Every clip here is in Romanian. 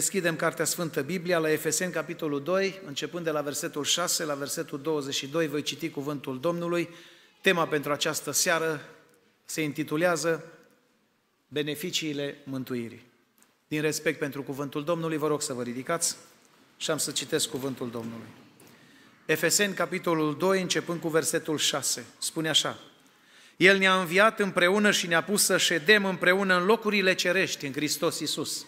Deschidem Cartea Sfântă Biblia la Efeseni, capitolul 2, începând de la versetul 6 la versetul 22, voi citi cuvântul Domnului. Tema pentru această seară se intitulează Beneficiile mântuirii. Din respect pentru cuvântul Domnului, vă rog să vă ridicați și am să citesc cuvântul Domnului. Efeseni, capitolul 2, începând cu versetul 6, spune așa, El ne-a înviat împreună și ne-a pus să ședem împreună în locurile cerești, în Hristos Iisus,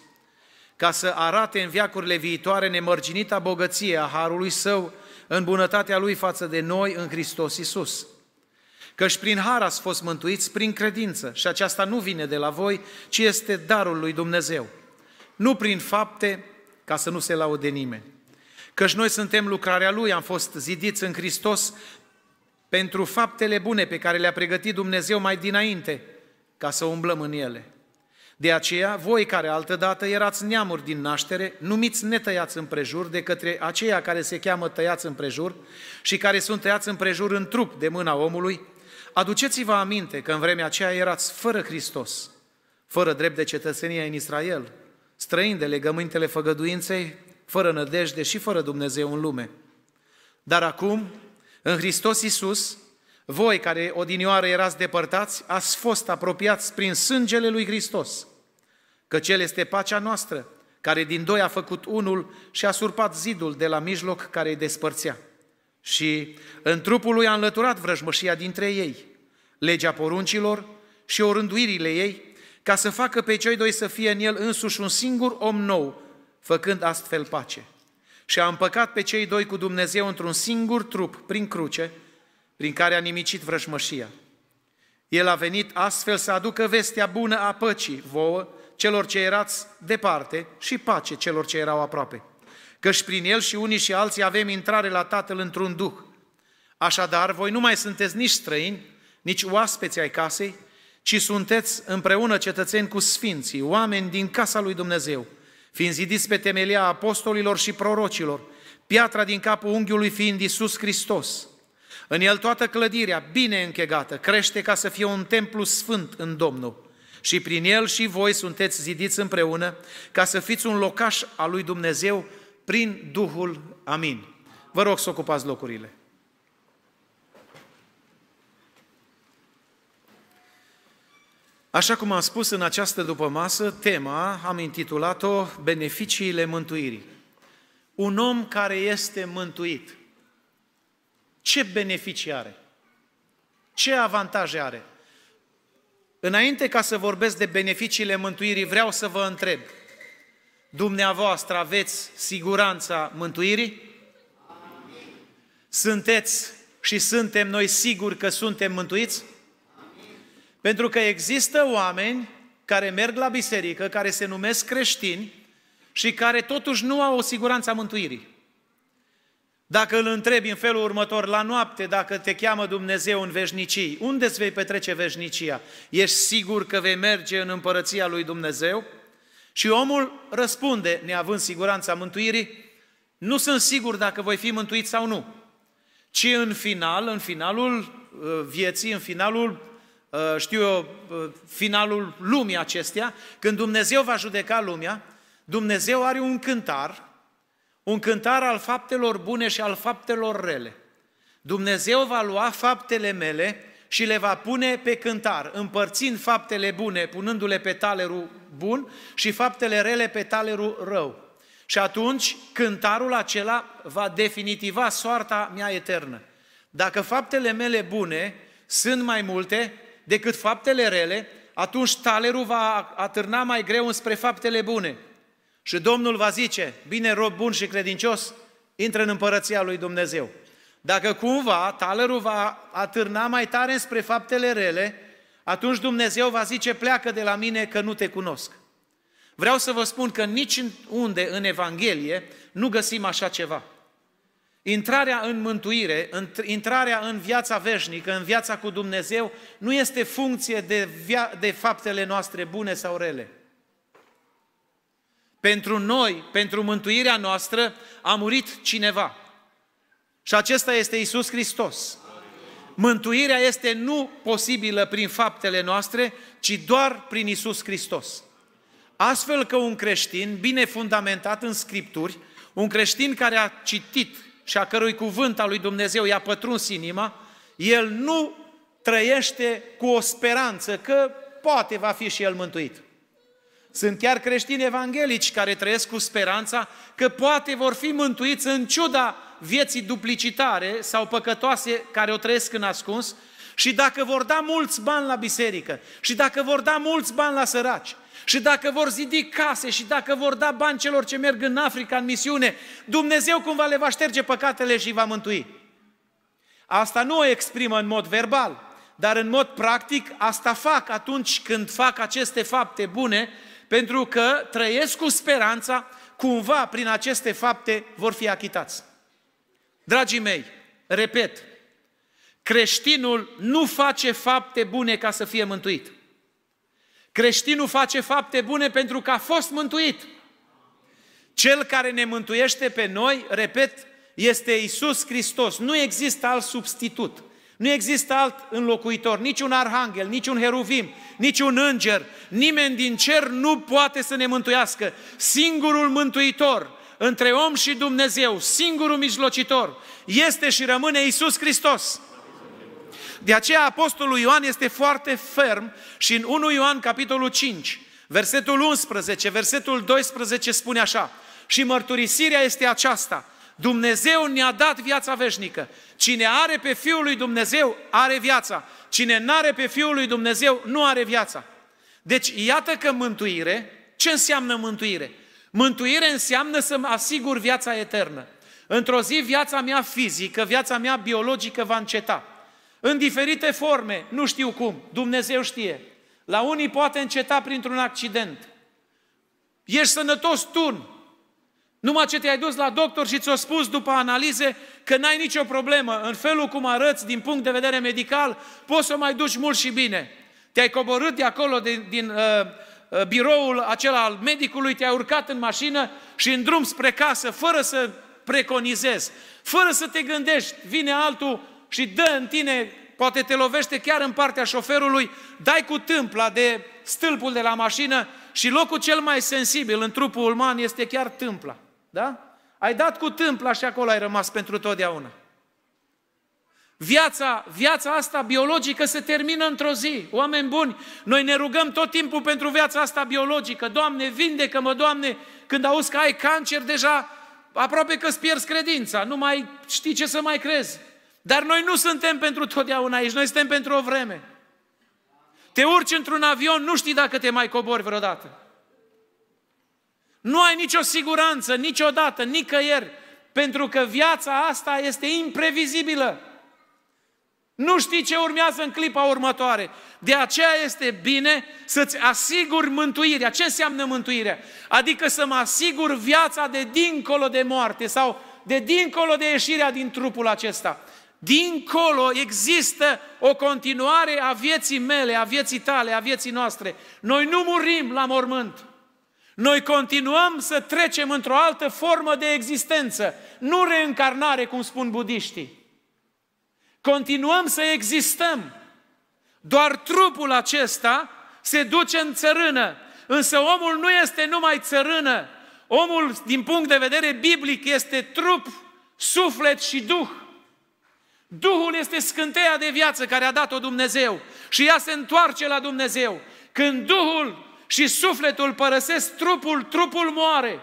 ca să arate în viacurile viitoare nemărginita bogăție a Harului Său în bunătatea Lui față de noi în Hristos Iisus. Căci prin har ați fost mântuiți prin credință și aceasta nu vine de la voi, ci este darul lui Dumnezeu. Nu prin fapte, ca să nu se laude nimeni. Căci noi suntem lucrarea Lui, am fost zidiți în Hristos pentru faptele bune pe care le-a pregătit Dumnezeu mai dinainte, ca să umblăm în ele. De aceea, voi care altădată erați neamuri din naștere, numiți netăiați împrejur de către aceia care se cheamă tăiați împrejur și care sunt tăiați împrejur în trup de mâna omului, aduceți-vă aminte că în vremea aceea erați fără Hristos, fără drept de cetățenie în Israel, străini de legământele făgăduinței, fără nădejde și fără Dumnezeu în lume. Dar acum, în Hristos Iisus, voi care odinioară erați depărtați, ați fost apropiați prin sângele lui Hristos, că cel este pacea noastră, care din doi a făcut unul și a surpat zidul de la mijloc care îi despărțea. Și în trupul lui a înlăturat vrăjmășia dintre ei, legea poruncilor și orânduirile ei, ca să facă pe cei doi să fie în el însuși un singur om nou, făcând astfel pace. Și a împăcat pe cei doi cu Dumnezeu într-un singur trup, prin cruce, prin care a nimicit vrăjmășia. El a venit astfel să aducă vestea bună a păcii vouă, celor ce erați departe și pace celor ce erau aproape. Căci prin el și unii și alții avem intrare la Tatăl într-un duh. Așadar, voi nu mai sunteți nici străini, nici oaspeți ai casei, ci sunteți împreună cetățeni cu sfinții, oameni din casa lui Dumnezeu, fiind zidiți pe temelia apostolilor și prorocilor, piatra din capul unghiului fiind Isus Hristos – în el toată clădirea, bine închegată, crește ca să fie un templu sfânt în Domnul. Și prin el și voi sunteți zidiți împreună, ca să fiți un locaș al lui Dumnezeu prin Duhul. Amin. Vă rog să ocupați locurile. Așa cum am spus în această dupămasă, tema am intitulat-o Beneficiile mântuirii. Un om care este mântuit – ce beneficii are? Ce avantaje are? Înainte ca să vorbesc de beneficiile mântuirii, vreau să vă întreb. Dumneavoastră aveți siguranța mântuirii? Sunteți și suntem noi siguri că suntem mântuiți? Pentru că există oameni care merg la biserică, care se numesc creștini și care totuși nu au o siguranță a mântuirii. Dacă îl întrebi în felul următor, la noapte, dacă te cheamă Dumnezeu în veșnicii, unde îți vei petrece veșnicia? Ești sigur că vei merge în împărăția lui Dumnezeu? Și omul răspunde, neavând siguranța mântuirii, nu sunt sigur dacă voi fi mântuit sau nu. Ci în final, în finalul uh, vieții, în finalul uh, știu eu, uh, finalul lumii acestea, când Dumnezeu va judeca lumea, Dumnezeu are un cântar un cântar al faptelor bune și al faptelor rele. Dumnezeu va lua faptele mele și le va pune pe cântar, împărțind faptele bune, punându-le pe talerul bun și faptele rele pe talerul rău. Și atunci cântarul acela va definitiva soarta mea eternă. Dacă faptele mele bune sunt mai multe decât faptele rele, atunci talerul va atârna mai greu înspre faptele bune. Și Domnul va zice, bine rob bun și credincios, intră în împărăția lui Dumnezeu. Dacă cumva talerul va atârna mai tare spre faptele rele, atunci Dumnezeu va zice, pleacă de la mine că nu te cunosc. Vreau să vă spun că nici unde în Evanghelie nu găsim așa ceva. Intrarea în mântuire, intrarea în viața veșnică, în viața cu Dumnezeu, nu este funcție de, via- de faptele noastre bune sau rele pentru noi, pentru mântuirea noastră, a murit cineva. Și acesta este Isus Hristos. Mântuirea este nu posibilă prin faptele noastre, ci doar prin Isus Hristos. Astfel că un creștin bine fundamentat în Scripturi, un creștin care a citit și a cărui cuvânt al lui Dumnezeu i-a pătruns inima, el nu trăiește cu o speranță că poate va fi și el mântuit. Sunt chiar creștini evanghelici care trăiesc cu speranța că poate vor fi mântuiți în ciuda vieții duplicitare sau păcătoase care o trăiesc în ascuns și dacă vor da mulți bani la biserică și dacă vor da mulți bani la săraci și dacă vor zidi case și dacă vor da bani celor ce merg în Africa în misiune, Dumnezeu cumva le va șterge păcatele și îi va mântui. Asta nu o exprimă în mod verbal, dar în mod practic asta fac atunci când fac aceste fapte bune pentru că trăiesc cu speranța, cumva prin aceste fapte vor fi achitați. Dragii mei, repet, creștinul nu face fapte bune ca să fie mântuit. Creștinul face fapte bune pentru că a fost mântuit. Cel care ne mântuiește pe noi, repet, este Isus Hristos. Nu există alt substitut. Nu există alt înlocuitor, nici un arhanghel, nici un heruvim, nici un înger, nimeni din cer nu poate să ne mântuiască. Singurul mântuitor între om și Dumnezeu, singurul mijlocitor, este și rămâne Isus Hristos. De aceea Apostolul Ioan este foarte ferm și în 1 Ioan capitolul 5, versetul 11, versetul 12 spune așa, și mărturisirea este aceasta – Dumnezeu ne-a dat viața veșnică. Cine are pe Fiul lui Dumnezeu, are viața. Cine nu are pe Fiul lui Dumnezeu, nu are viața. Deci, iată că mântuire, ce înseamnă mântuire? Mântuire înseamnă să-mi asigur viața eternă. Într-o zi viața mea fizică, viața mea biologică va înceta. În diferite forme, nu știu cum, Dumnezeu știe. La unii poate înceta printr-un accident. Ești sănătos tun, numai ce te-ai dus la doctor și ți-o spus după analize că n-ai nicio problemă, în felul cum arăți din punct de vedere medical, poți să mai duci mult și bine. Te-ai coborât de acolo, din, din uh, uh, biroul acela al medicului, te-ai urcat în mașină și în drum spre casă, fără să preconizezi, fără să te gândești, vine altul și dă în tine, poate te lovește chiar în partea șoferului, dai cu tâmpla de stâlpul de la mașină și locul cel mai sensibil în trupul uman este chiar tâmpla. Da? Ai dat cu tâmpla și acolo ai rămas pentru totdeauna. Viața, viața asta biologică se termină într-o zi. Oameni buni, noi ne rugăm tot timpul pentru viața asta biologică. Doamne, vindecă-mă, Doamne, când auzi că ai cancer, deja aproape că îți pierzi credința, nu mai știi ce să mai crezi. Dar noi nu suntem pentru totdeauna aici, noi suntem pentru o vreme. Te urci într-un avion, nu știi dacă te mai cobori vreodată. Nu ai nicio siguranță, niciodată, nicăieri, pentru că viața asta este imprevizibilă. Nu știi ce urmează în clipa următoare. De aceea este bine să-ți asiguri mântuirea. Ce înseamnă mântuirea? Adică să mă asigur viața de dincolo de moarte sau de dincolo de ieșirea din trupul acesta. Dincolo există o continuare a vieții mele, a vieții tale, a vieții noastre. Noi nu murim la mormânt. Noi continuăm să trecem într-o altă formă de existență, nu reîncarnare, cum spun budiștii. Continuăm să existăm. Doar trupul acesta se duce în țărână. Însă omul nu este numai țărână. Omul, din punct de vedere biblic, este trup, suflet și duh. Duhul este scânteia de viață care a dat-o Dumnezeu și ea se întoarce la Dumnezeu. Când Duhul și sufletul părăsesc trupul, trupul moare.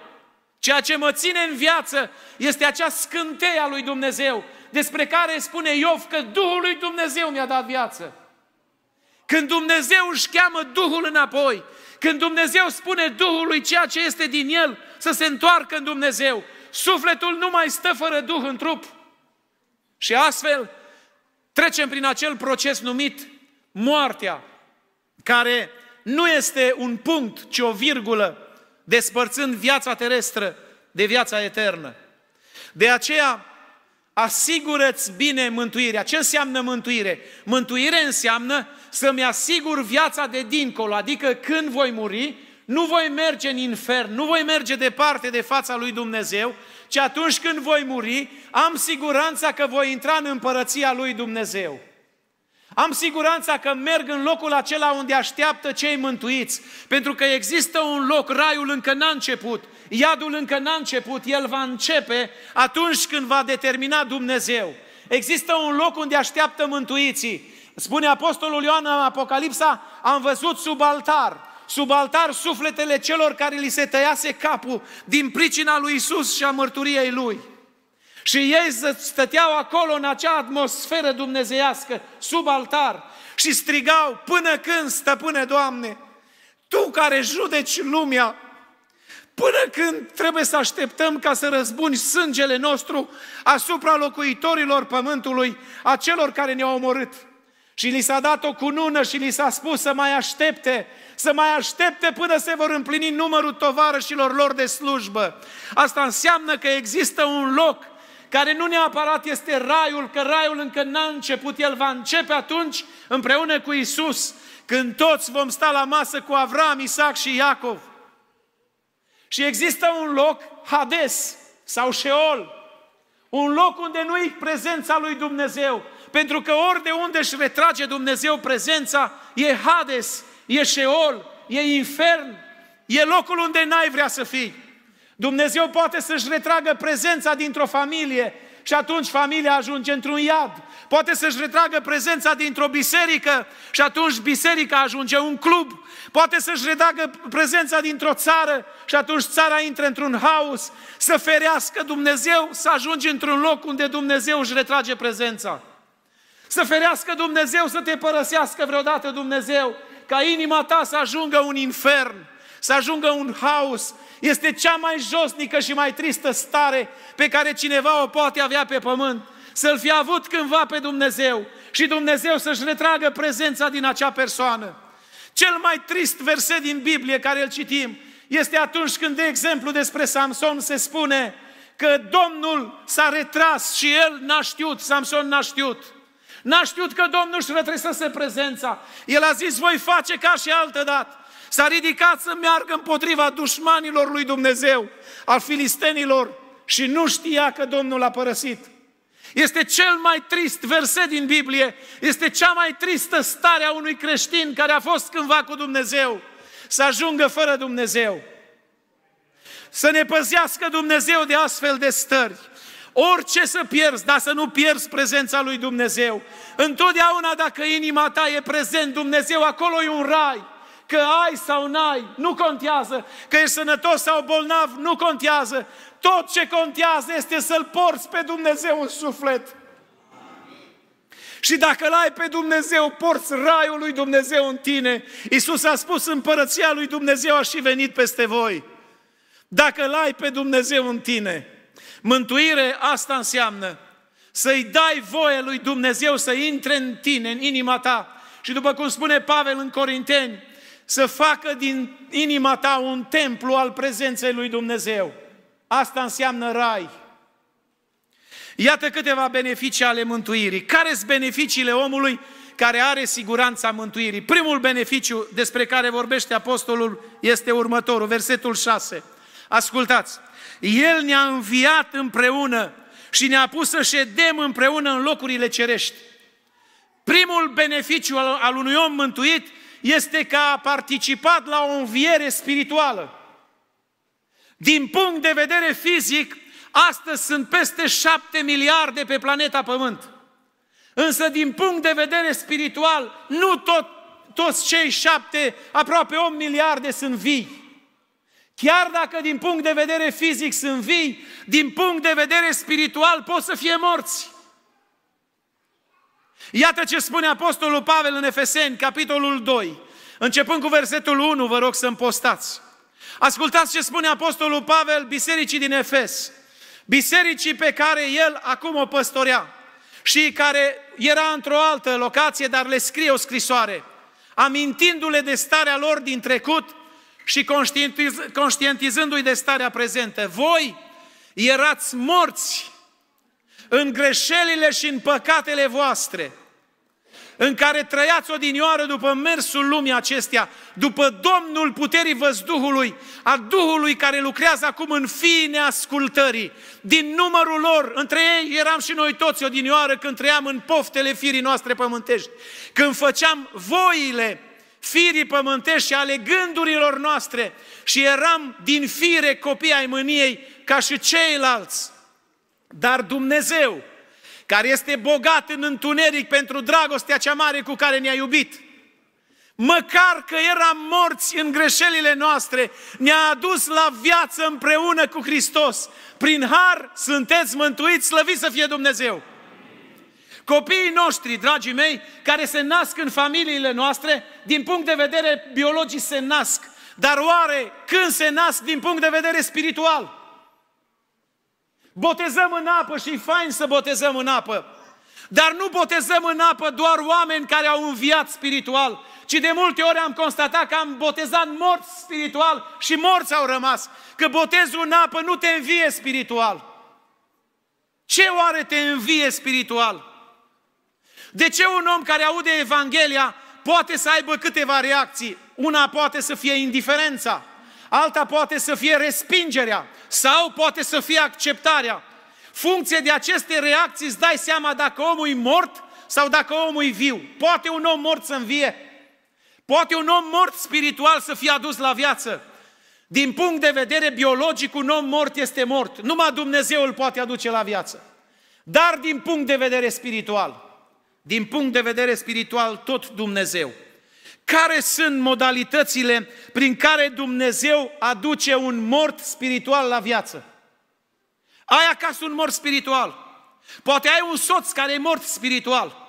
Ceea ce mă ține în viață este acea scânteie a lui Dumnezeu, despre care spune Iov că Duhul lui Dumnezeu mi-a dat viață. Când Dumnezeu își cheamă Duhul înapoi, când Dumnezeu spune Duhului ceea ce este din el să se întoarcă în Dumnezeu, sufletul nu mai stă fără Duh în trup. Și astfel trecem prin acel proces numit moartea, care nu este un punct, ci o virgulă, despărțând viața terestră de viața eternă. De aceea, asigură-ți bine mântuirea. Ce înseamnă mântuire? Mântuire înseamnă să-mi asigur viața de dincolo, adică când voi muri, nu voi merge în infern, nu voi merge departe de fața lui Dumnezeu, ci atunci când voi muri, am siguranța că voi intra în împărăția lui Dumnezeu. Am siguranța că merg în locul acela unde așteaptă cei mântuiți, pentru că există un loc, raiul încă n-a început, iadul încă n-a început, el va începe atunci când va determina Dumnezeu. Există un loc unde așteaptă mântuiții. Spune Apostolul Ioan în Apocalipsa, am văzut sub altar, sub altar sufletele celor care li se tăiase capul din pricina lui Isus și a mărturiei lui. Și ei stăteau acolo în acea atmosferă dumnezeiască, sub altar, și strigau până când, stăpâne Doamne, Tu care judeci lumea, până când trebuie să așteptăm ca să răzbuni sângele nostru asupra locuitorilor pământului, a celor care ne-au omorât. Și li s-a dat o cunună și li s-a spus să mai aștepte, să mai aștepte până se vor împlini numărul tovarășilor lor de slujbă. Asta înseamnă că există un loc care nu neapărat este raiul, că raiul încă n-a început, el va începe atunci împreună cu Isus, când toți vom sta la masă cu Avram, Isaac și Iacov. Și există un loc, Hades sau Sheol, un loc unde nu e prezența lui Dumnezeu, pentru că ori de unde își retrage Dumnezeu prezența, e Hades, e Sheol, e infern, e locul unde n-ai vrea să fii. Dumnezeu poate să-și retragă prezența dintr-o familie și atunci familia ajunge într-un iad. Poate să-și retragă prezența dintr-o biserică și atunci biserica ajunge un club. Poate să-și retragă prezența dintr-o țară și atunci țara intră într-un haos. Să ferească Dumnezeu să ajungi într-un loc unde Dumnezeu își retrage prezența. Să ferească Dumnezeu să te părăsească vreodată Dumnezeu, ca inima ta să ajungă un infern să ajungă un haos. Este cea mai josnică și mai tristă stare pe care cineva o poate avea pe pământ. Să-L fi avut cândva pe Dumnezeu și Dumnezeu să-și retragă prezența din acea persoană. Cel mai trist verset din Biblie care îl citim este atunci când, de exemplu, despre Samson se spune că Domnul s-a retras și el n-a știut, Samson n-a știut. N-a știut că Domnul își retrăsese prezența. El a zis, voi face ca și altă dată. S-a ridicat să meargă împotriva dușmanilor lui Dumnezeu, al filistenilor, și nu știa că Domnul l-a părăsit. Este cel mai trist verset din Biblie, este cea mai tristă stare a unui creștin care a fost cândva cu Dumnezeu, să ajungă fără Dumnezeu. Să ne păzească Dumnezeu de astfel de stări. Orice să pierzi, dar să nu pierzi prezența lui Dumnezeu. Întotdeauna dacă inima ta e prezent, Dumnezeu acolo e un rai. Că ai sau n-ai, nu contează. Că ești sănătos sau bolnav, nu contează. Tot ce contează este să-L porți pe Dumnezeu în suflet. Și dacă l-ai pe Dumnezeu, porți raiul lui Dumnezeu în tine. Iisus a spus, împărăția lui Dumnezeu a și venit peste voi. Dacă l-ai pe Dumnezeu în tine, mântuire asta înseamnă să-i dai voie lui Dumnezeu să intre în tine, în inima ta. Și după cum spune Pavel în Corinteni, să facă din inima ta un templu al prezenței lui Dumnezeu. Asta înseamnă rai. Iată câteva beneficii ale mântuirii. Care sunt beneficiile omului care are siguranța mântuirii? Primul beneficiu despre care vorbește apostolul este următorul, versetul 6. Ascultați! El ne-a înviat împreună și ne-a pus să ședem împreună în locurile cerești. Primul beneficiu al, unui om mântuit este că a participat la o înviere spirituală. Din punct de vedere fizic, astăzi sunt peste șapte miliarde pe planeta Pământ. Însă din punct de vedere spiritual, nu tot, toți cei șapte, aproape 8 miliarde sunt vii. Chiar dacă din punct de vedere fizic sunt vii, din punct de vedere spiritual pot să fie morți. Iată ce spune Apostolul Pavel în Efeseni, capitolul 2, începând cu versetul 1, vă rog să postați. Ascultați ce spune Apostolul Pavel bisericii din Efes, bisericii pe care el acum o păstorea și care era într-o altă locație, dar le scrie o scrisoare, amintindu-le de starea lor din trecut și conștientizându-i de starea prezentă. Voi erați morți în greșelile și în păcatele voastre, în care trăiați odinioară după mersul lumii acestea, după Domnul puterii văzduhului, a Duhului care lucrează acum în fiii neascultării. Din numărul lor, între ei eram și noi toți odinioară când trăiam în poftele firii noastre pământești, când făceam voile firii pământești și ale gândurilor noastre și eram din fire copii ai mâniei ca și ceilalți. Dar Dumnezeu, care este bogat în întuneric pentru dragostea cea mare cu care ne-a iubit, măcar că eram morți în greșelile noastre, ne-a adus la viață împreună cu Hristos. Prin har sunteți mântuiți, slăviți să fie Dumnezeu! Copiii noștri, dragii mei, care se nasc în familiile noastre, din punct de vedere biologic se nasc, dar oare când se nasc din punct de vedere spiritual? Botezăm în apă și e fain să botezăm în apă. Dar nu botezăm în apă doar oameni care au înviat spiritual, ci de multe ori am constatat că am botezat morți spiritual și morți au rămas. Că botezul în apă nu te învie spiritual. Ce oare te învie spiritual? De ce un om care aude Evanghelia poate să aibă câteva reacții? Una poate să fie indiferența alta poate să fie respingerea sau poate să fie acceptarea. Funcție de aceste reacții îți dai seama dacă omul e mort sau dacă omul e viu. Poate un om mort să învie, poate un om mort spiritual să fie adus la viață. Din punct de vedere biologic, un om mort este mort. Numai Dumnezeu îl poate aduce la viață. Dar din punct de vedere spiritual, din punct de vedere spiritual, tot Dumnezeu. Care sunt modalitățile prin care Dumnezeu aduce un mort spiritual la viață? Ai acasă un mort spiritual. Poate ai un soț care e mort spiritual.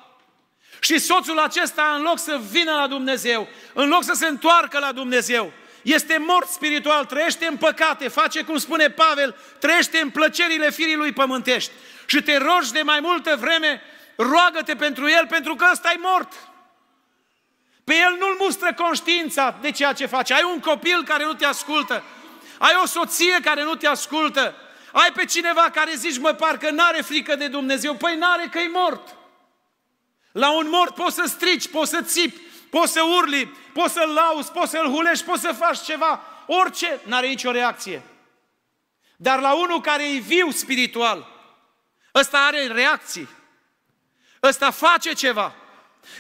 Și soțul acesta, în loc să vină la Dumnezeu, în loc să se întoarcă la Dumnezeu, este mort spiritual, trăiește în păcate, face cum spune Pavel, trăiește în plăcerile firii lui pământești. Și te rogi de mai multă vreme, roagă-te pentru el, pentru că ăsta e mort. Pe el nu-l mustră conștiința de ceea ce face. Ai un copil care nu te ascultă. Ai o soție care nu te ascultă. Ai pe cineva care zici, mă, parcă n-are frică de Dumnezeu. Păi n-are că e mort. La un mort poți să strici, poți să țipi, poți să urli, poți să-l lauzi, poți să-l hulești, poți să faci ceva. Orice, n-are nicio reacție. Dar la unul care e viu spiritual, ăsta are reacții. Ăsta face ceva.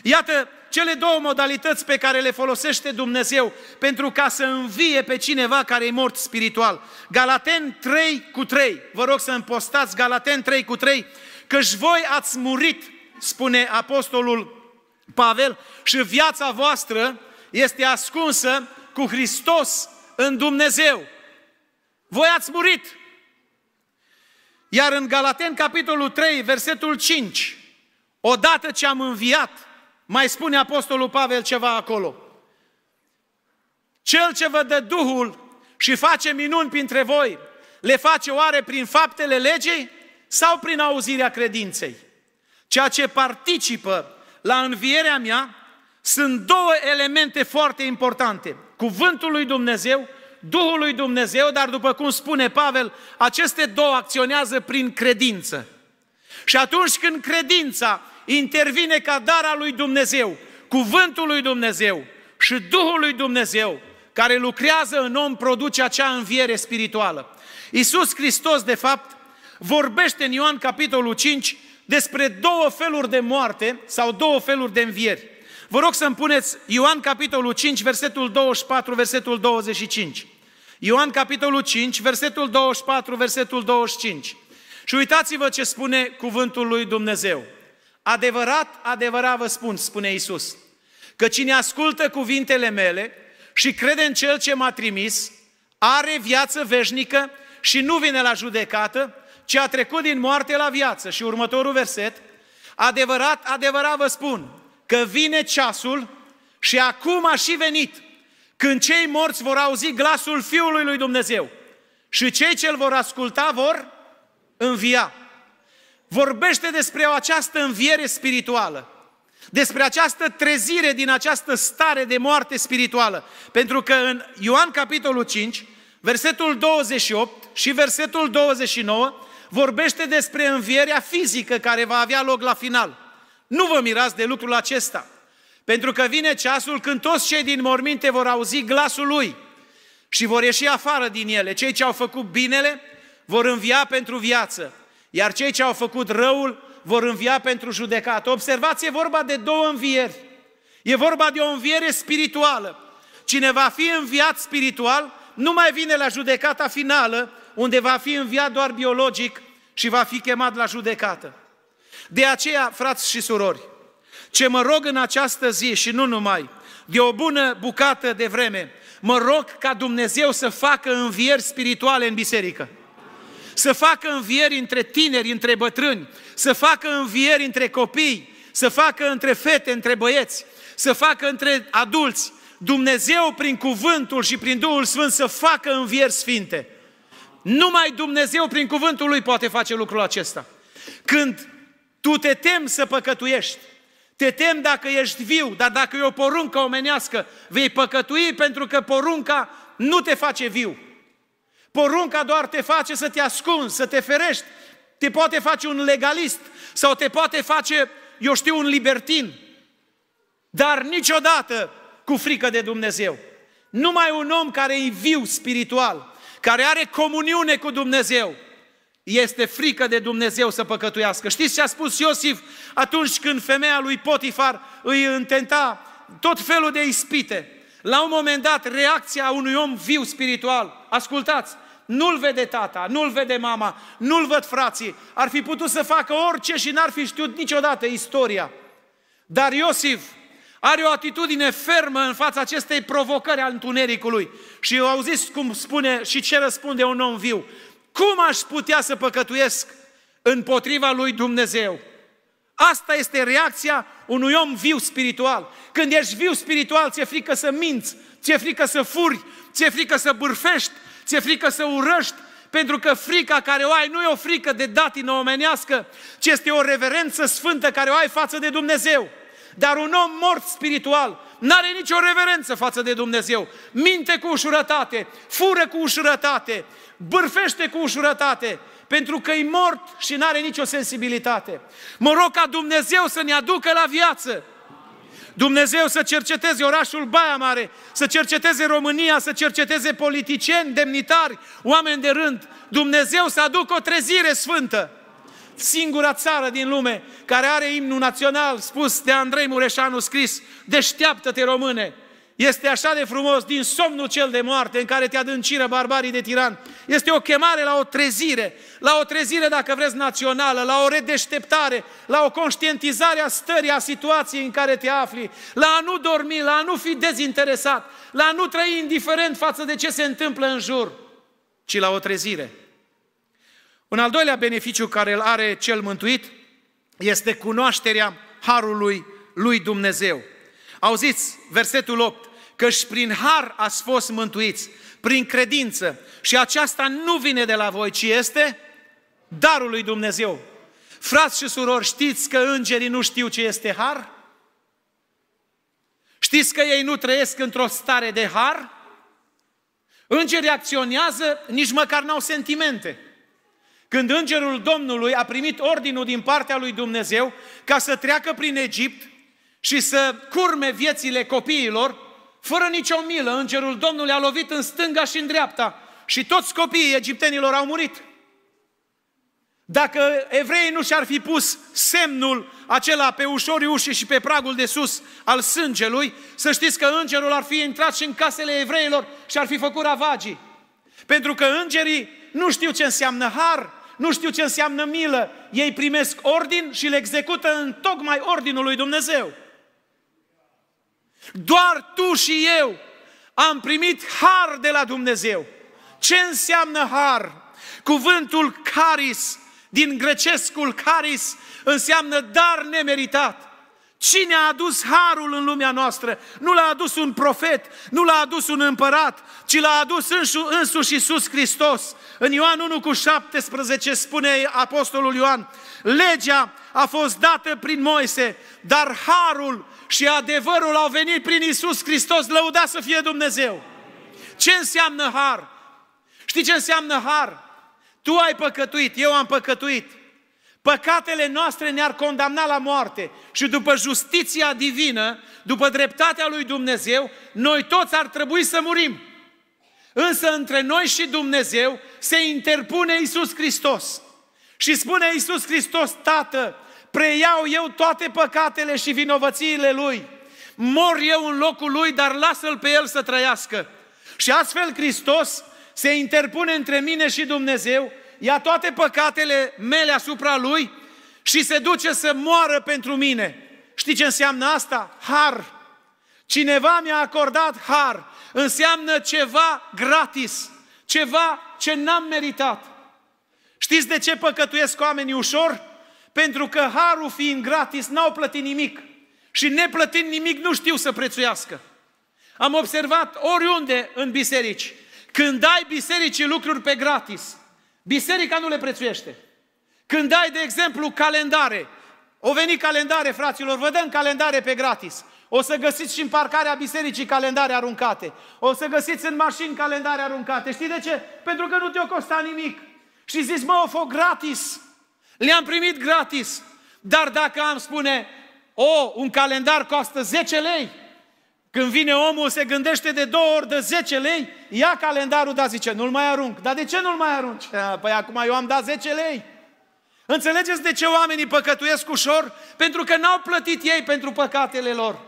Iată, cele două modalități pe care le folosește Dumnezeu pentru ca să învie pe cineva care e mort spiritual. Galaten 3 cu 3, vă rog să împostați Galaten 3 cu 3, căci voi ați murit, spune apostolul Pavel, și viața voastră este ascunsă cu Hristos în Dumnezeu. Voi ați murit! Iar în Galaten, capitolul 3, versetul 5, odată ce am înviat, mai spune Apostolul Pavel ceva acolo. Cel ce vă dă Duhul și face minuni printre voi, le face oare prin faptele legii sau prin auzirea credinței? Ceea ce participă la învierea mea sunt două elemente foarte importante. Cuvântul lui Dumnezeu, Duhul lui Dumnezeu, dar după cum spune Pavel, aceste două acționează prin credință. Și atunci când credința intervine ca al lui Dumnezeu, cuvântul lui Dumnezeu și Duhul lui Dumnezeu care lucrează în om produce acea înviere spirituală. Iisus Hristos, de fapt, vorbește în Ioan capitolul 5 despre două feluri de moarte sau două feluri de învieri. Vă rog să-mi puneți Ioan capitolul 5, versetul 24, versetul 25. Ioan capitolul 5, versetul 24, versetul 25. Și uitați-vă ce spune cuvântul lui Dumnezeu. Adevărat, adevărat vă spun, spune Isus, că cine ascultă cuvintele mele și crede în Cel ce m-a trimis, are viață veșnică și nu vine la judecată, ci a trecut din moarte la viață. Și următorul verset, adevărat, adevărat vă spun, că vine ceasul și acum a și venit, când cei morți vor auzi glasul Fiului lui Dumnezeu și cei ce îl vor asculta vor învia vorbește despre această înviere spirituală, despre această trezire din această stare de moarte spirituală. Pentru că în Ioan capitolul 5, versetul 28 și versetul 29 vorbește despre învierea fizică care va avea loc la final. Nu vă mirați de lucrul acesta, pentru că vine ceasul când toți cei din morminte vor auzi glasul lui și vor ieși afară din ele. Cei ce au făcut binele vor învia pentru viață, iar cei ce au făcut răul vor învia pentru judecată. Observați, e vorba de două învieri. E vorba de o înviere spirituală. Cine va fi înviat spiritual nu mai vine la judecata finală, unde va fi înviat doar biologic și va fi chemat la judecată. De aceea, frați și surori, ce mă rog în această zi și nu numai, de o bună bucată de vreme, mă rog ca Dumnezeu să facă învieri spirituale în biserică să facă învieri între tineri, între bătrâni, să facă învieri între copii, să facă între fete, între băieți, să facă între adulți. Dumnezeu prin cuvântul și prin Duhul Sfânt să facă învieri sfinte. Numai Dumnezeu prin cuvântul Lui poate face lucrul acesta. Când tu te temi să păcătuiești, te temi dacă ești viu, dar dacă e o poruncă omenească, vei păcătui pentru că porunca nu te face viu. Porunca doar te face să te ascunzi, să te ferești. Te poate face un legalist sau te poate face, eu știu, un libertin. Dar niciodată cu frică de Dumnezeu. Numai un om care e viu spiritual, care are comuniune cu Dumnezeu, este frică de Dumnezeu să păcătuiască. Știți ce a spus Iosif atunci când femeia lui Potifar îi întenta tot felul de ispite? La un moment dat, reacția unui om viu spiritual, ascultați, nu-l vede tata, nu-l vede mama, nu-l văd frații. Ar fi putut să facă orice și n-ar fi știut niciodată istoria. Dar Iosif are o atitudine fermă în fața acestei provocări al întunericului. Și eu auzit cum spune și ce răspunde un om viu. Cum aș putea să păcătuiesc împotriva lui Dumnezeu? Asta este reacția unui om viu spiritual. Când ești viu spiritual, ți-e frică să minți, ți-e frică să furi, ți-e frică să bârfești, Ți-e frică să urăști, pentru că frica care o ai nu e o frică de datină omenească, ci este o reverență sfântă care o ai față de Dumnezeu. Dar un om mort spiritual n-are nicio reverență față de Dumnezeu. Minte cu ușurătate, fură cu ușurătate, bârfește cu ușurătate, pentru că e mort și n-are nicio sensibilitate. Mă rog ca Dumnezeu să ne aducă la viață Dumnezeu să cerceteze orașul Baia Mare, să cerceteze România, să cerceteze politicieni, demnitari, oameni de rând. Dumnezeu să aducă o trezire sfântă. Singura țară din lume care are imnul național spus de Andrei Mureșanu scris, deșteaptă-te române, este așa de frumos din somnul cel de moarte în care te adânciră barbarii de tiran. Este o chemare la o trezire, la o trezire, dacă vreți, națională, la o redeșteptare, la o conștientizare a stării, a situației în care te afli, la a nu dormi, la a nu fi dezinteresat, la a nu trăi indiferent față de ce se întâmplă în jur, ci la o trezire. Un al doilea beneficiu care îl are cel mântuit este cunoașterea harului lui Dumnezeu. Auziți versetul 8, căci prin har ați fost mântuiți, prin credință. Și aceasta nu vine de la voi, ci este darul lui Dumnezeu. Frați și surori, știți că îngerii nu știu ce este har? Știți că ei nu trăiesc într-o stare de har? Îngerii acționează, nici măcar n-au sentimente. Când îngerul Domnului a primit ordinul din partea lui Dumnezeu ca să treacă prin Egipt, și să curme viețile copiilor, fără nicio milă, îngerul Domnului a lovit în stânga și în dreapta și toți copiii egiptenilor au murit. Dacă evreii nu și-ar fi pus semnul acela pe ușorii ușii și pe pragul de sus al sângelui, să știți că îngerul ar fi intrat și în casele evreilor și ar fi făcut ravagii. Pentru că îngerii nu știu ce înseamnă har, nu știu ce înseamnă milă. Ei primesc ordin și le execută în tocmai ordinul lui Dumnezeu. Doar tu și eu am primit har de la Dumnezeu. Ce înseamnă har? Cuvântul caris, din grecescul caris, înseamnă dar nemeritat. Cine a adus harul în lumea noastră? Nu l-a adus un profet, nu l-a adus un împărat, ci l-a adus însu- însuși Iisus Hristos. În Ioan 1 cu 17 spune Apostolul Ioan, legea a fost dată prin Moise, dar harul și adevărul au venit prin Isus Hristos, lăuda să fie Dumnezeu. Ce înseamnă har? Știi ce înseamnă har? Tu ai păcătuit, eu am păcătuit. Păcatele noastre ne-ar condamna la moarte și după justiția divină, după dreptatea lui Dumnezeu, noi toți ar trebui să murim. Însă între noi și Dumnezeu se interpune Isus Hristos. Și spune Isus Hristos, Tată, preiau eu toate păcatele și vinovățiile lui, mor eu în locul lui, dar lasă-l pe el să trăiască. Și astfel Hristos se interpune între mine și Dumnezeu, ia toate păcatele mele asupra lui și se duce să moară pentru mine. Știi ce înseamnă asta? Har. Cineva mi-a acordat har. Înseamnă ceva gratis, ceva ce n-am meritat. Știți de ce păcătuiesc oamenii ușor? Pentru că harul fiind gratis, n-au plătit nimic. Și neplătind nimic, nu știu să prețuiască. Am observat oriunde în biserici, când dai bisericii lucruri pe gratis, biserica nu le prețuiește. Când dai, de exemplu, calendare, o veni calendare, fraților, vă dăm calendare pe gratis. O să găsiți și în parcarea bisericii calendare aruncate. O să găsiți în mașini calendare aruncate. Știi de ce? Pentru că nu te-o costa nimic. Și zici, mă, o fă gratis. Le-am primit gratis. Dar dacă am spune, o, oh, un calendar costă 10 lei, când vine omul, se gândește de două ori de 10 lei, ia calendarul, dar zice, nu-l mai arunc. Dar de ce nu-l mai arunci? Păi acum eu am dat 10 lei. Înțelegeți de ce oamenii păcătuiesc ușor? Pentru că n-au plătit ei pentru păcatele lor,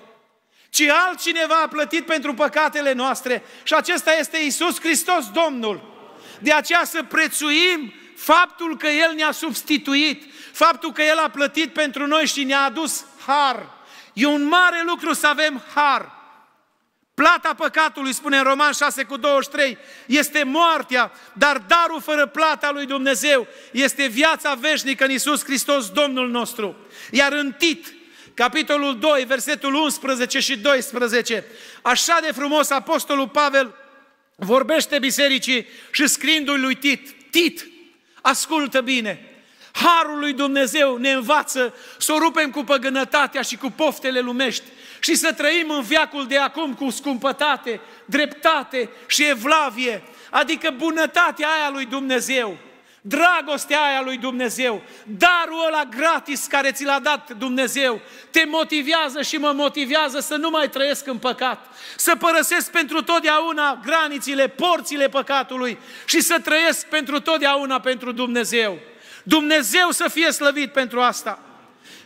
ci altcineva a plătit pentru păcatele noastre. Și acesta este Isus Hristos, Domnul. De aceea să prețuim faptul că El ne-a substituit, faptul că El a plătit pentru noi și ne-a adus har. E un mare lucru să avem har. Plata păcatului, spune în Roman 6 cu 23, este moartea, dar darul fără plata lui Dumnezeu este viața veșnică în Iisus Hristos, Domnul nostru. Iar în Tit, capitolul 2, versetul 11 și 12, așa de frumos Apostolul Pavel vorbește bisericii și scrindu i lui Tit, Tit, Ascultă bine! Harul lui Dumnezeu ne învață să o rupem cu păgânătatea și cu poftele lumești și să trăim în viacul de acum cu scumpătate, dreptate și evlavie, adică bunătatea aia lui Dumnezeu dragostea aia lui Dumnezeu, darul ăla gratis care ți l-a dat Dumnezeu, te motivează și mă motivează să nu mai trăiesc în păcat, să părăsesc pentru totdeauna granițile, porțile păcatului și să trăiesc pentru totdeauna pentru Dumnezeu. Dumnezeu să fie slăvit pentru asta.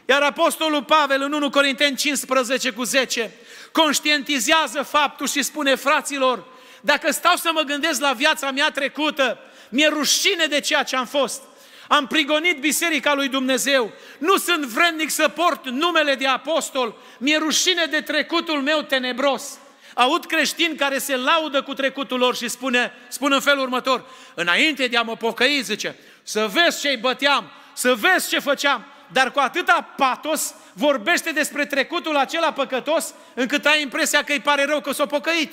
Iar Apostolul Pavel în 1 Corinteni 15 cu 10 conștientizează faptul și spune fraților, dacă stau să mă gândesc la viața mea trecută, mi-e rușine de ceea ce am fost. Am prigonit biserica lui Dumnezeu. Nu sunt vrednic să port numele de apostol. Mi-e rușine de trecutul meu tenebros. Aud creștini care se laudă cu trecutul lor și spune, spun în felul următor, înainte de a mă pocăi, zice, să vezi ce-i băteam, să vezi ce făceam, dar cu atâta patos vorbește despre trecutul acela păcătos, încât ai impresia că îi pare rău că s-a pocăit.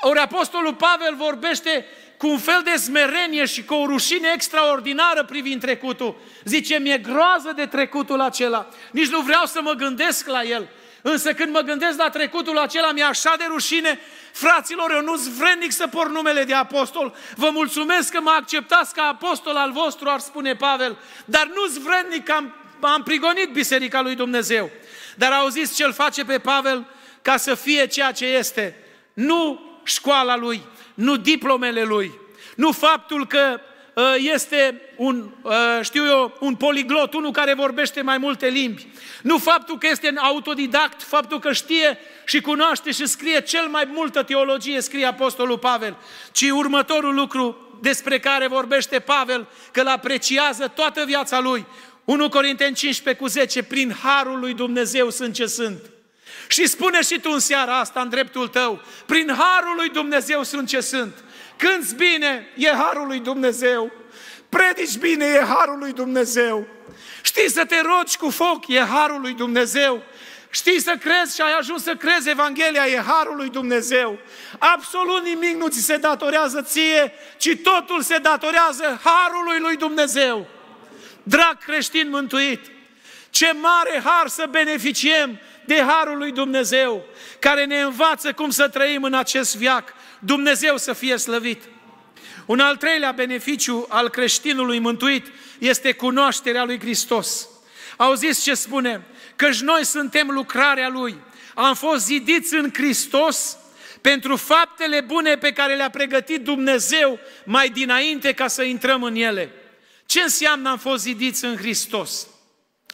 Ori Apostolul Pavel vorbește cu un fel de smerenie și cu o rușine extraordinară privind trecutul. Zice, mi-e groază de trecutul acela. Nici nu vreau să mă gândesc la el. Însă când mă gândesc la trecutul acela, mi-e așa de rușine. Fraților, eu nu-s vrednic să por numele de apostol. Vă mulțumesc că mă acceptați ca apostol al vostru, ar spune Pavel. Dar nu-s vrednic că am, am prigonit biserica lui Dumnezeu. Dar auziți ce îl face pe Pavel ca să fie ceea ce este. Nu școala lui, nu diplomele lui, nu faptul că ă, este un, ă, știu eu, un poliglot, unul care vorbește mai multe limbi. Nu faptul că este autodidact, faptul că știe și cunoaște și scrie cel mai multă teologie, scrie Apostolul Pavel, ci următorul lucru despre care vorbește Pavel, că îl apreciază toată viața lui. 1 Corinteni 15 cu 10, prin harul lui Dumnezeu sunt ce sunt. Și spune și tu în seara asta, în dreptul tău, prin harul lui Dumnezeu sunt ce sunt. Cânți bine, e harul lui Dumnezeu. Predici bine, e harul lui Dumnezeu. Știi să te rogi cu foc, e harul lui Dumnezeu. Știi să crezi și ai ajuns să crezi Evanghelia, e harul lui Dumnezeu. Absolut nimic nu ți se datorează ție, ci totul se datorează harului lui Dumnezeu. Drag creștin mântuit, ce mare har să beneficiem de harul lui Dumnezeu, care ne învață cum să trăim în acest viac. Dumnezeu să fie slăvit! Un al treilea beneficiu al creștinului mântuit este cunoașterea lui Hristos. Auziți ce spune? Căci noi suntem lucrarea Lui. Am fost zidiți în Hristos pentru faptele bune pe care le-a pregătit Dumnezeu mai dinainte ca să intrăm în ele. Ce înseamnă am fost zidiți în Hristos?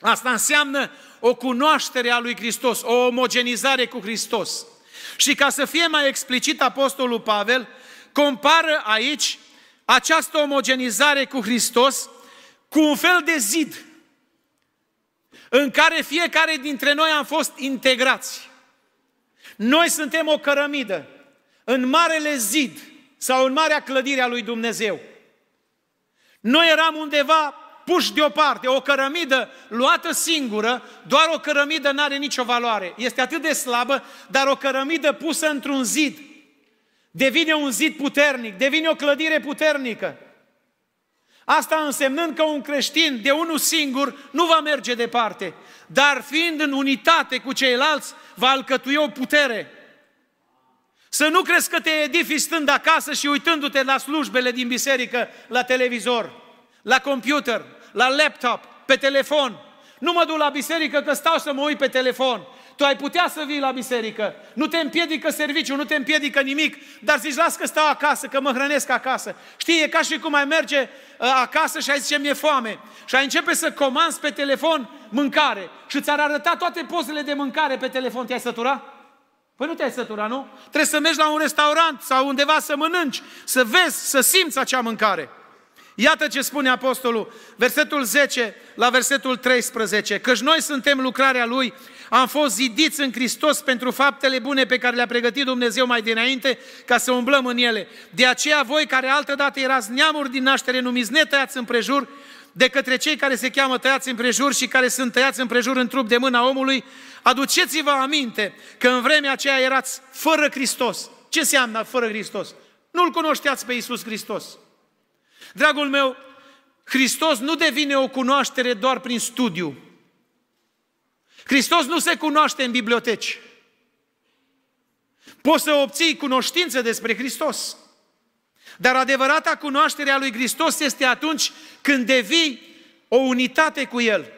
Asta înseamnă o cunoaștere a lui Hristos, o omogenizare cu Hristos. Și ca să fie mai explicit, Apostolul Pavel compară aici această omogenizare cu Hristos cu un fel de zid în care fiecare dintre noi am fost integrați. Noi suntem o cărămidă în marele zid sau în marea clădire a lui Dumnezeu. Noi eram undeva puși deoparte, o cărămidă luată singură, doar o cărămidă nu are nicio valoare. Este atât de slabă, dar o cărămidă pusă într-un zid devine un zid puternic, devine o clădire puternică. Asta însemnând că un creștin de unul singur nu va merge departe, dar fiind în unitate cu ceilalți, va alcătui o putere. Să nu crezi că te edifici stând acasă și uitându-te la slujbele din biserică, la televizor la computer, la laptop, pe telefon. Nu mă duc la biserică că stau să mă uit pe telefon. Tu ai putea să vii la biserică. Nu te împiedică serviciu, nu te împiedică nimic, dar zici, las că stau acasă, că mă hrănesc acasă. Știi, e ca și cum ai merge uh, acasă și ai zice, mi-e foame. Și ai începe să comanzi pe telefon mâncare. Și ți-ar arăta toate pozele de mâncare pe telefon. Te-ai sătura? Păi nu te-ai sătura, nu? Trebuie să mergi la un restaurant sau undeva să mănânci, să vezi, să simți acea mâncare. Iată ce spune Apostolul, versetul 10 la versetul 13, căci noi suntem lucrarea Lui, am fost zidiți în Hristos pentru faptele bune pe care le-a pregătit Dumnezeu mai dinainte ca să umblăm în ele. De aceea voi care altădată erați neamuri din naștere numiți netăiați împrejur, de către cei care se cheamă tăiați împrejur și care sunt tăiați împrejur în trup de mâna omului, aduceți-vă aminte că în vremea aceea erați fără Hristos. Ce înseamnă fără Hristos? Nu-L cunoșteați pe Iisus Hristos. Dragul meu, Hristos nu devine o cunoaștere doar prin studiu. Hristos nu se cunoaște în biblioteci. Poți să obții cunoștințe despre Hristos. Dar adevărata cunoaștere a lui Hristos este atunci când devii o unitate cu El.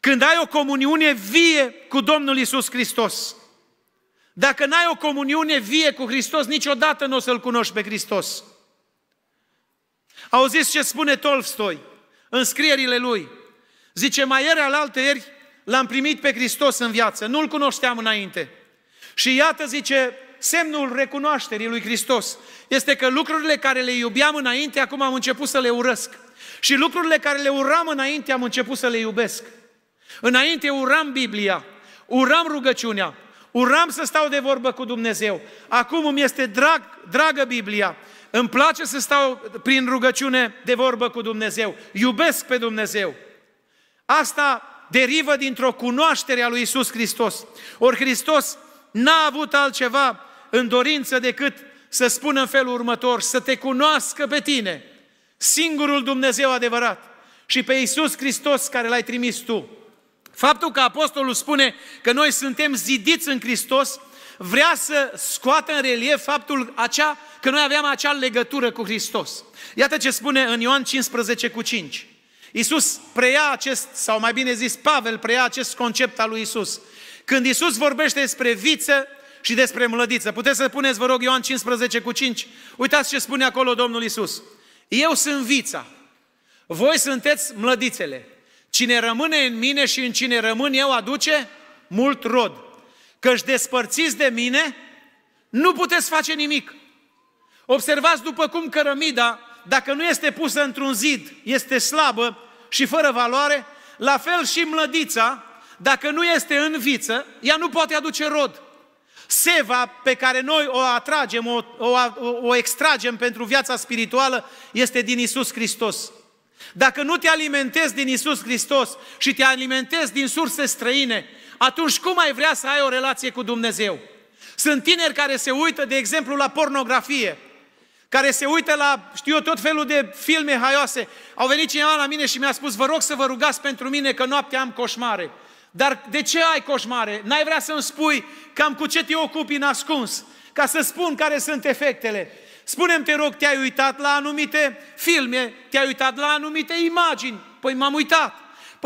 Când ai o comuniune vie cu Domnul Isus Hristos. Dacă n-ai o comuniune vie cu Hristos, niciodată nu o să-L cunoști pe Hristos. Auziți ce spune Tolstoi în scrierile lui. Zice, mai ieri al ieri l-am primit pe Hristos în viață, nu-L cunoșteam înainte. Și iată, zice, semnul recunoașterii lui Hristos este că lucrurile care le iubeam înainte, acum am început să le urăsc. Și lucrurile care le uram înainte, am început să le iubesc. Înainte uram Biblia, uram rugăciunea, uram să stau de vorbă cu Dumnezeu. Acum îmi este drag, dragă Biblia, îmi place să stau prin rugăciune de vorbă cu Dumnezeu. Iubesc pe Dumnezeu. Asta derivă dintr-o cunoaștere a lui Isus Hristos. Ori Hristos n-a avut altceva în dorință decât să spună în felul următor, să te cunoască pe tine, singurul Dumnezeu adevărat, și pe Isus Hristos care l-ai trimis tu. Faptul că apostolul spune că noi suntem zidiți în Hristos vrea să scoată în relief faptul acea, că noi aveam acea legătură cu Hristos. Iată ce spune în Ioan 15 cu 5. Iisus preia acest, sau mai bine zis, Pavel preia acest concept al lui Iisus. Când Iisus vorbește despre viță și despre mlădiță, puteți să puneți, vă rog, Ioan 15 cu 5, uitați ce spune acolo Domnul Iisus. Eu sunt vița, voi sunteți mlădițele. Cine rămâne în mine și în cine rămân eu aduce mult rod își despărțiți de mine, nu puteți face nimic. Observați după cum cărămida, dacă nu este pusă într-un zid, este slabă și fără valoare, la fel și mlădița, dacă nu este în viță, ea nu poate aduce rod. Seva pe care noi o atragem, o, o, o extragem pentru viața spirituală, este din Isus Hristos. Dacă nu te alimentezi din Isus Hristos și te alimentezi din surse străine, atunci cum ai vrea să ai o relație cu Dumnezeu? Sunt tineri care se uită, de exemplu, la pornografie, care se uită la, știu eu, tot felul de filme haioase. Au venit cineva la mine și mi-a spus, vă rog să vă rugați pentru mine că noaptea am coșmare. Dar de ce ai coșmare? N-ai vrea să-mi spui cam cu ce te ocupi în ascuns, ca să spun care sunt efectele. Spunem, te rog, te-ai uitat la anumite filme, te-ai uitat la anumite imagini. Păi m-am uitat.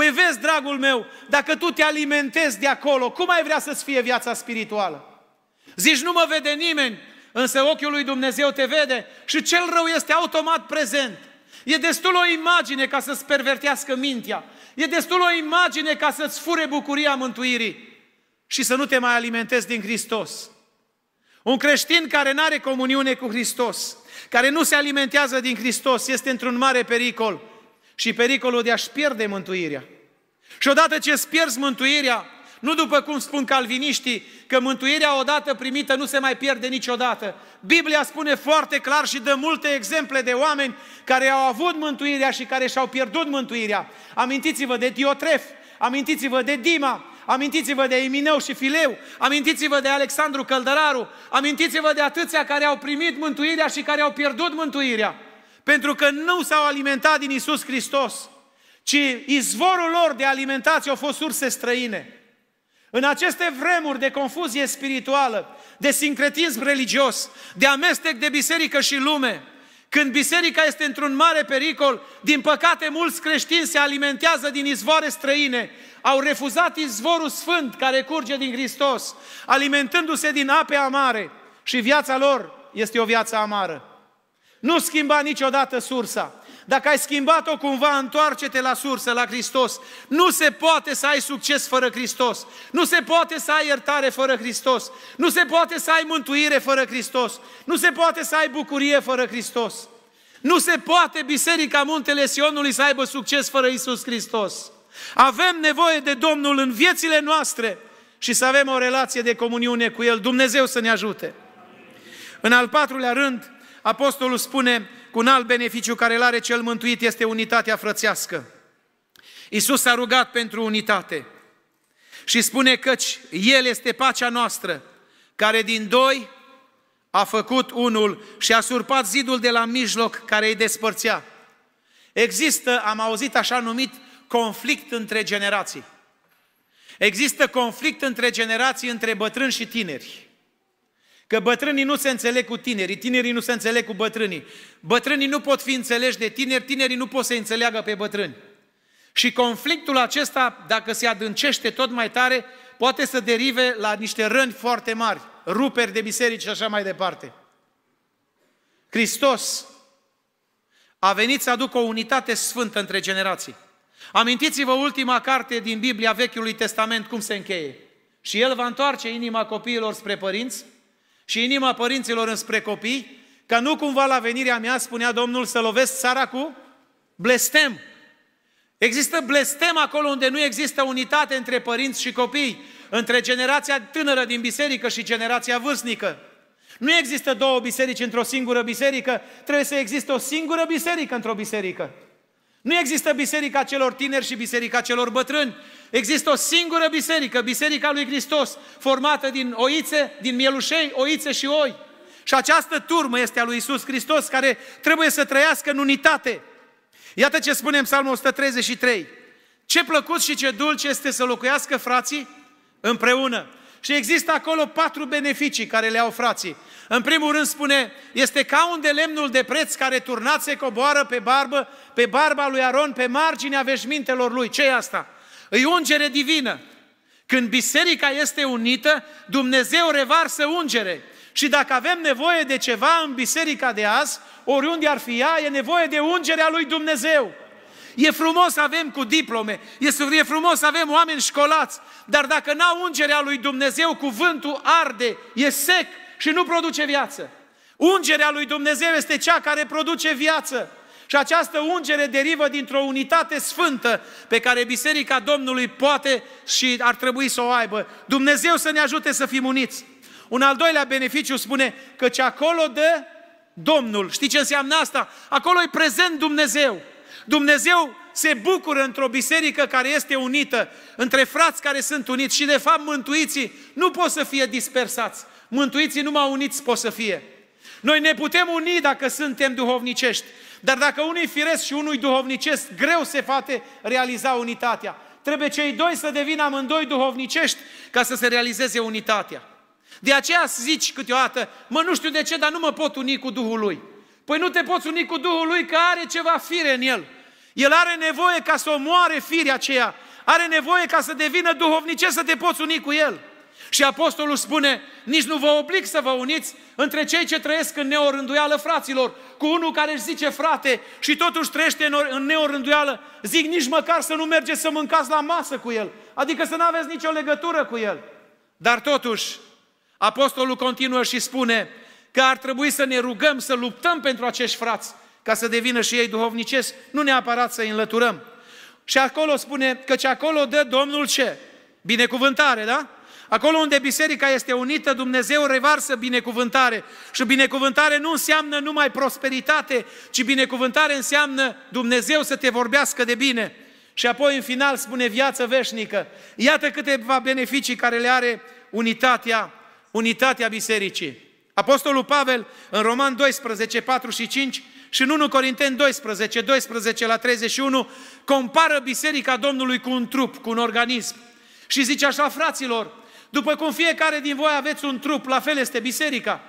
Păi vezi, dragul meu, dacă tu te alimentezi de acolo, cum ai vrea să-ți fie viața spirituală? Zici, nu mă vede nimeni, însă ochiul lui Dumnezeu te vede și cel rău este automat prezent. E destul o imagine ca să-ți pervertească mintea. E destul o imagine ca să-ți fure bucuria mântuirii și să nu te mai alimentezi din Hristos. Un creștin care nu are comuniune cu Hristos, care nu se alimentează din Hristos, este într-un mare pericol și pericolul de a-și pierde mântuirea. Și odată ce îți pierzi mântuirea, nu după cum spun calviniștii, că mântuirea odată primită nu se mai pierde niciodată. Biblia spune foarte clar și dă multe exemple de oameni care au avut mântuirea și care și-au pierdut mântuirea. Amintiți-vă de Diotref, amintiți-vă de Dima, amintiți-vă de Emineu și Fileu, amintiți-vă de Alexandru Căldăraru, amintiți-vă de atâția care au primit mântuirea și care au pierdut mântuirea. Pentru că nu s-au alimentat din Isus Hristos, ci izvorul lor de alimentație au fost surse străine. În aceste vremuri de confuzie spirituală, de sincretism religios, de amestec de biserică și lume, când biserica este într-un mare pericol, din păcate mulți creștini se alimentează din izvoare străine, au refuzat izvorul sfânt care curge din Hristos, alimentându-se din ape amare și viața lor este o viață amară. Nu schimba niciodată sursa. Dacă ai schimbat-o cumva, întoarce-te la sursă, la Hristos. Nu se poate să ai succes fără Hristos. Nu se poate să ai iertare fără Hristos. Nu se poate să ai mântuire fără Hristos. Nu se poate să ai bucurie fără Hristos. Nu se poate Biserica Muntele Sionului să aibă succes fără Isus Hristos. Avem nevoie de Domnul în viețile noastre și să avem o relație de comuniune cu El. Dumnezeu să ne ajute. În al patrulea rând, apostolul spune cu un alt beneficiu care îl are cel mântuit este unitatea frățească. Iisus a rugat pentru unitate și spune căci El este pacea noastră, care din doi a făcut unul și a surpat zidul de la mijloc care îi despărțea. Există, am auzit așa numit, conflict între generații. Există conflict între generații, între bătrâni și tineri. Că bătrânii nu se înțeleg cu tinerii, tinerii nu se înțeleg cu bătrânii. Bătrânii nu pot fi înțeleși de tineri, tinerii nu pot să înțeleagă pe bătrâni. Și conflictul acesta, dacă se adâncește tot mai tare, poate să derive la niște răni foarte mari, ruperi de biserici și așa mai departe. Hristos a venit să aducă o unitate sfântă între generații. Amintiți-vă ultima carte din Biblia Vechiului Testament cum se încheie. Și el va întoarce inima copiilor spre părinți și inima părinților înspre copii, ca nu cumva la venirea mea, spunea Domnul, să lovesc țara cu blestem. Există blestem acolo unde nu există unitate între părinți și copii, între generația tânără din biserică și generația vârstnică. Nu există două biserici într-o singură biserică, trebuie să existe o singură biserică într-o biserică. Nu există biserica celor tineri și biserica celor bătrâni. Există o singură biserică, Biserica lui Hristos, formată din oițe, din mielușei, oițe și oi. Și această turmă este a lui Isus Hristos, care trebuie să trăiască în unitate. Iată ce spune în Psalmul 133. Ce plăcut și ce dulce este să locuiască frații împreună. Și există acolo patru beneficii care le au frații. În primul rând spune, este ca un de lemnul de preț care turnat se coboară pe barbă, pe barba lui Aron, pe marginea veșmintelor lui. ce e asta? Îi ungere divină. Când biserica este unită, Dumnezeu revarsă ungere. Și dacă avem nevoie de ceva în biserica de azi, oriunde ar fi ea, e nevoie de ungerea lui Dumnezeu. E frumos să avem cu diplome, e frumos să avem oameni școlați, dar dacă n-au ungerea lui Dumnezeu, cuvântul arde, e sec și nu produce viață. Ungerea lui Dumnezeu este cea care produce viață. Și această ungere derivă dintr-o unitate sfântă pe care Biserica Domnului poate și ar trebui să o aibă. Dumnezeu să ne ajute să fim uniți. Un al doilea beneficiu spune că ce acolo dă Domnul. Știi ce înseamnă asta? Acolo e prezent Dumnezeu. Dumnezeu se bucură într-o biserică care este unită, între frați care sunt uniți și de fapt mântuiții nu pot să fie dispersați. Mântuiții numai uniți pot să fie. Noi ne putem uni dacă suntem duhovnicești, dar dacă unui firesc și unui duhovnicesc greu se poate realiza unitatea. Trebuie cei doi să devină amândoi duhovnicești ca să se realizeze unitatea. De aceea zici câteodată, mă nu știu de ce, dar nu mă pot uni cu Duhul Lui. Păi nu te poți uni cu Duhul Lui că are ceva fire în El. El are nevoie ca să omoare firea aceea, are nevoie ca să devină duhovnice, să te poți uni cu El. Și apostolul spune, nici nu vă oblig să vă uniți între cei ce trăiesc în neorânduială fraților, cu unul care își zice frate și totuși trăiește în neorânduială, zic nici măcar să nu mergeți să mâncați la masă cu el, adică să nu aveți nicio legătură cu el. Dar totuși, apostolul continuă și spune că ar trebui să ne rugăm, să luptăm pentru acești frați, ca să devină și ei duhovnicesc, nu neapărat să îi înlăturăm. Și acolo spune că ce acolo dă Domnul ce? Binecuvântare, da? Acolo unde biserica este unită, Dumnezeu revarsă binecuvântare. Și binecuvântare nu înseamnă numai prosperitate, ci binecuvântare înseamnă Dumnezeu să te vorbească de bine. Și apoi în final spune viață veșnică. Iată câteva beneficii care le are unitatea, unitatea bisericii. Apostolul Pavel în Roman 12, 4 și 5 și în 1 Corinteni 12, 12 la 31, compară Biserica Domnului cu un trup, cu un organism. Și zice așa, fraților, după cum fiecare din voi aveți un trup, la fel este biserica.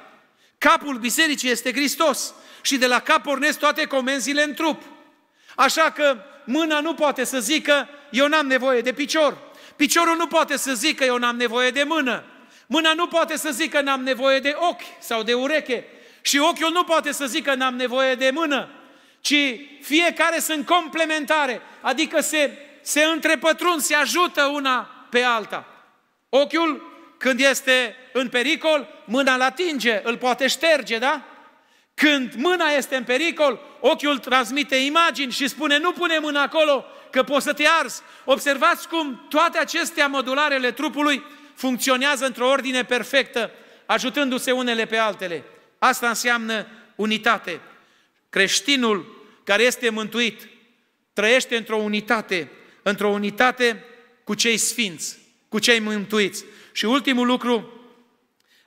Capul bisericii este Hristos și de la cap pornesc toate comenzile în trup. Așa că mâna nu poate să zică, eu n-am nevoie de picior. Piciorul nu poate să zică, eu n-am nevoie de mână. Mâna nu poate să zică, n-am nevoie de ochi sau de ureche. Și ochiul nu poate să zică n-am nevoie de mână, ci fiecare sunt complementare, adică se, se întrepătrund, se ajută una pe alta. Ochiul, când este în pericol, mâna îl atinge, îl poate șterge, da? Când mâna este în pericol, ochiul transmite imagini și spune nu pune mâna acolo că poți să te arzi. Observați cum toate acestea modularele trupului funcționează într-o ordine perfectă, ajutându-se unele pe altele. Asta înseamnă unitate. Creștinul care este mântuit trăiește într-o unitate, într-o unitate cu cei sfinți, cu cei mântuiți. Și ultimul lucru,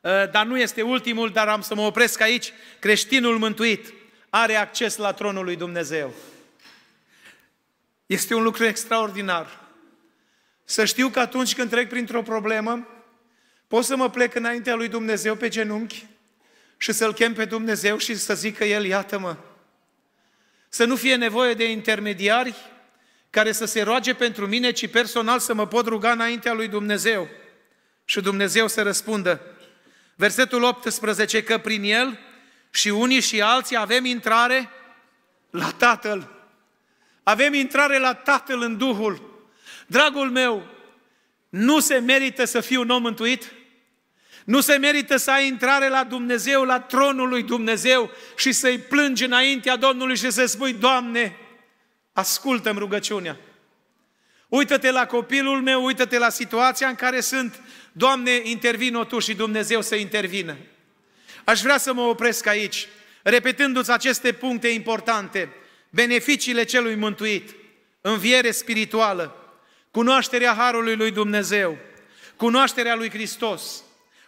ă, dar nu este ultimul, dar am să mă opresc aici, creștinul mântuit are acces la tronul lui Dumnezeu. Este un lucru extraordinar. Să știu că atunci când trec printr-o problemă, pot să mă plec înaintea lui Dumnezeu pe genunchi și să-L chem pe Dumnezeu și să zică El, iată-mă. Să nu fie nevoie de intermediari care să se roage pentru mine, ci personal să mă pot ruga înaintea lui Dumnezeu. Și Dumnezeu să răspundă. Versetul 18, că prin El și unii și alții avem intrare la Tatăl. Avem intrare la Tatăl în Duhul. Dragul meu, nu se merită să fiu un om mântuit? Nu se merită să ai intrare la Dumnezeu, la tronul lui Dumnezeu și să-i plângi înaintea Domnului și să spui, Doamne, ascultă-mi rugăciunea. Uită-te la copilul meu, uită-te la situația în care sunt. Doamne, intervină Tu și Dumnezeu să intervină. Aș vrea să mă opresc aici, repetându-ți aceste puncte importante. Beneficiile celui mântuit, înviere spirituală, cunoașterea Harului lui Dumnezeu, cunoașterea lui Hristos,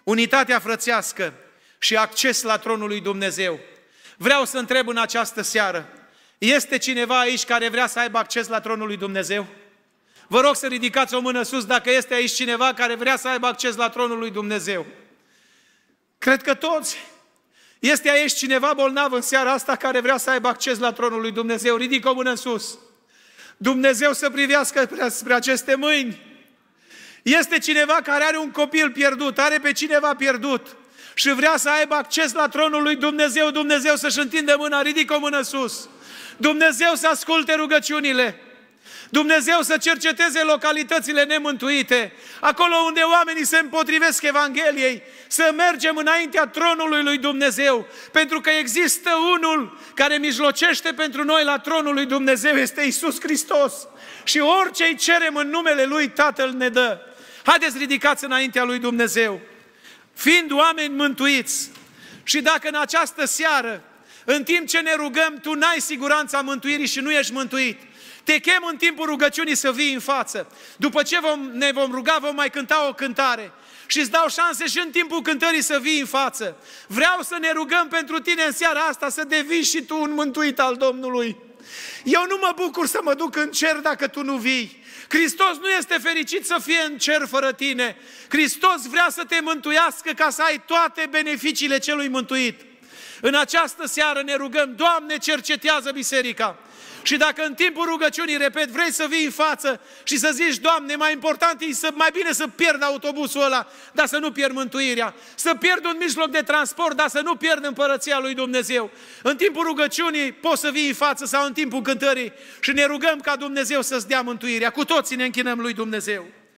unitatea frățească și acces la tronul lui Dumnezeu. Vreau să întreb în această seară, este cineva aici care vrea să aibă acces la tronul lui Dumnezeu? Vă rog să ridicați o mână sus dacă este aici cineva care vrea să aibă acces la tronul lui Dumnezeu. Cred că toți. Este aici cineva bolnav în seara asta care vrea să aibă acces la tronul lui Dumnezeu. Ridică o mână sus. Dumnezeu să privească spre aceste mâini este cineva care are un copil pierdut, are pe cineva pierdut și vrea să aibă acces la tronul lui Dumnezeu, Dumnezeu să-și întinde mâna, ridică o mână sus. Dumnezeu să asculte rugăciunile. Dumnezeu să cerceteze localitățile nemântuite, acolo unde oamenii se împotrivesc Evangheliei, să mergem înaintea tronului lui Dumnezeu, pentru că există unul care mijlocește pentru noi la tronul lui Dumnezeu, este Isus Hristos. Și orice îi cerem în numele Lui, Tatăl ne dă. Haideți ridicați înaintea lui Dumnezeu, fiind oameni mântuiți. Și dacă în această seară, în timp ce ne rugăm, tu n-ai siguranța mântuirii și nu ești mântuit, te chem în timpul rugăciunii să vii în față. După ce vom, ne vom ruga, vom mai cânta o cântare. Și îți dau șanse și în timpul cântării să vii în față. Vreau să ne rugăm pentru tine în seara asta să devii și tu un mântuit al Domnului. Eu nu mă bucur să mă duc în cer dacă tu nu vii. Hristos nu este fericit să fie în cer fără tine. Hristos vrea să te mântuiască ca să ai toate beneficiile celui mântuit. În această seară ne rugăm, Doamne, cercetează biserica. Și dacă în timpul rugăciunii, repet, vrei să vii în față și să zici, Doamne, mai important e să, mai bine să pierd autobusul ăla, dar să nu pierd mântuirea, să pierd un mijloc de transport, dar să nu pierd împărăția lui Dumnezeu. În timpul rugăciunii poți să vii în față sau în timpul cântării și ne rugăm ca Dumnezeu să-ți dea mântuirea. Cu toții ne închinăm lui Dumnezeu.